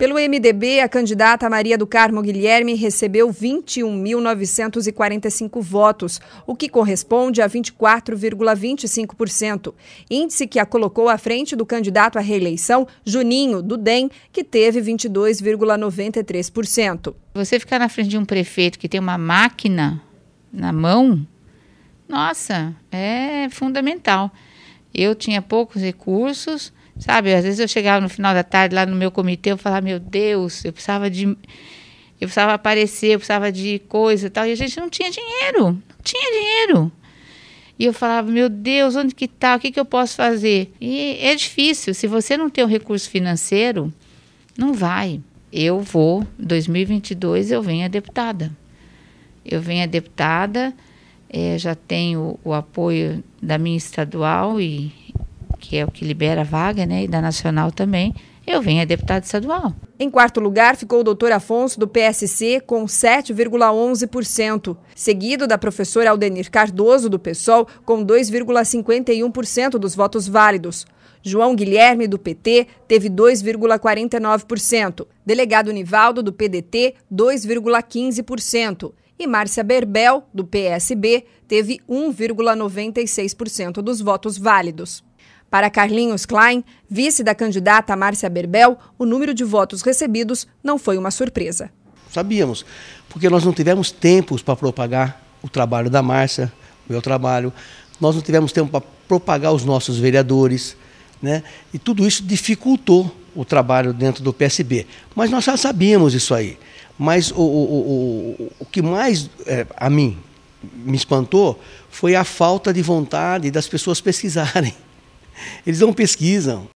Pelo MDB, a candidata Maria do Carmo Guilherme recebeu 21.945 votos, o que corresponde a 24,25%, índice que a colocou à frente do candidato à reeleição, Juninho, do DEM, que teve 22,93%. Você ficar na frente de um prefeito que tem uma máquina na mão, nossa, é fundamental. Eu tinha poucos recursos Sabe, às vezes eu chegava no final da tarde lá no meu comitê, eu falava, meu Deus, eu precisava de eu precisava aparecer, eu precisava de coisa e tal, e a gente não tinha dinheiro, não tinha dinheiro. E eu falava, meu Deus, onde que tá? O que, que eu posso fazer? E é difícil, se você não tem um recurso financeiro, não vai. Eu vou, 2022 eu venho a deputada. Eu venho a deputada, é, já tenho o apoio da minha estadual e, que é o que libera a vaga, né, e da nacional também, eu venho a deputada estadual. Em quarto lugar ficou o doutor Afonso, do PSC, com 7,11%, seguido da professora Aldenir Cardoso, do PSOL, com 2,51% dos votos válidos. João Guilherme, do PT, teve 2,49%. Delegado Nivaldo, do PDT, 2,15%. E Márcia Berbel, do PSB, teve 1,96% dos votos válidos. Para Carlinhos Klein, vice da candidata Márcia Berbel, o número de votos recebidos não foi uma surpresa. Sabíamos, porque nós não tivemos tempos para propagar o trabalho da Márcia, o meu trabalho, nós não tivemos tempo para propagar os nossos vereadores, né? e tudo isso dificultou o trabalho dentro do PSB. Mas nós já sabíamos isso aí. Mas o, o, o, o que mais é, a mim me espantou foi a falta de vontade das pessoas pesquisarem. Eles não pesquisam.